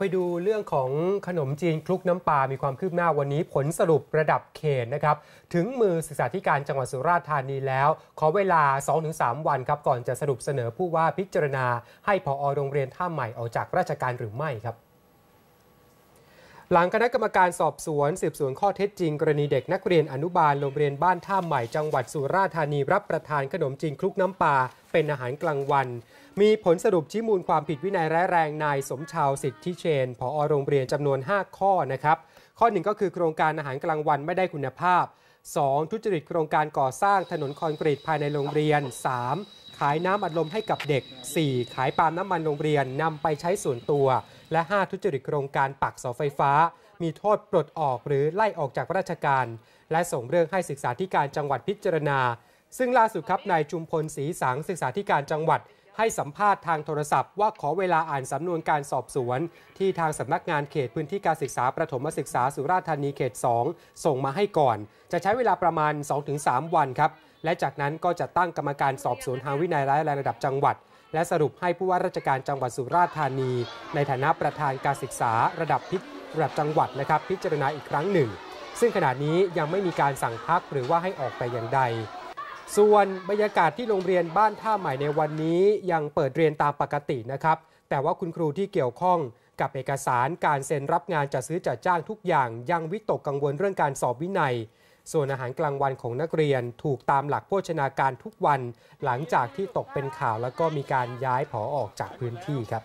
ไปดูเรื่องของขนมจีนคลุกน้ำปลามีความคืบหน้าวันนี้ผลสรุประดับเขตนะครับ ถึงมือศึกษาธิการจังหวัดสุราษฎร์ธานีแล้ว ขอเวลา 2-3 วันครับก่อนจะสรุปเสนอผู้ว่าพิจารณา ให้พอโรงเรียนท่าใหม่ออกจากราชการหรือไม่ครับหลังคณะกรรมการสอบสวนสืบสวนข้อเท็จจริงกรณีเด็กนักเรียนอนุบาลโรงเรียนบ้านท่าใหม่จังหวัดสุราษฎร์ธานีรับประทานขนมจีนคลุกน้ำปลาเป็นอาหารกลางวัน มีผลสรุปชี้มูลความผิดวินัยร้ายแรงนายสมชาวสิทธิเชน ผอโรงเรียนจำนวน 5 ข้อนะครับ ข้อหนึ่งก็คือโครงการอาหารกลางวันไม่ได้คุณภาพ 2. ทุจริตโครงการก่อสร้างถนนคอนกรีตภายในโรงเรียน 3. ขายน้ำอัดลมให้กับเด็ก 4. ขายปาล์มน้ำมันโรงเรียน นำไปใช้ส่วนตัว และ 5 ทุจริตโครงการปักเสาไฟฟ้า มีโทษปลดออกหรือไล่ออกจากราชการ และส่งเรื่องให้ศึกษาธิการจังหวัดพิจารณา ซึ่งล่าสุดครับนายจุมพลศรีสังศึกษาธิการจังหวัดให้สัมภาษณ์ทางโทรศัพท์ว่าขอเวลาอ่านสำนวนการสอบสวน ที่ทางสำนักงานเขตพื้นที่การศึกษาประถมศึกษาสุราษฎร์ธานีเขต 2 ส่งมาให้ก่อน จะใช้เวลาประมาณ 2-3 วันครับและจากนั้นก็จะตั้งกรรมการสอบสวนทางวินัยร้ายแรงระดับจังหวัด และสรุปให้ผู้ว่าราชการจังหวัดสุราษฎร์ธานี ในฐานะประธานการศึกษาระดับพิระดับจังหวัดนะครับ พิจารณาอีกครั้งหนึ่ง ซึ่งขณะนี้ยังไม่มีการสั่งพักหรือว่าให้ออกไปอย่างใดส่วนบรรยากาศที่โรงเรียนบ้านท่าใหม่ในวันนี้ยังเปิดเรียนตามปกตินะครับ แต่ว่าคุณครูที่เกี่ยวข้องกับเอกสารการเซ็นรับงานจัดซื้อจัดจ้างทุกอย่าง ยังวิตกกังวลเรื่องการสอบวินัย ส่วนอาหารกลางวันของนักเรียนถูกตามหลักโภชนาการทุกวัน หลังจากที่ตกเป็นข่าว แล้วก็มีการย้ายผอออกจากพื้นที่ครับ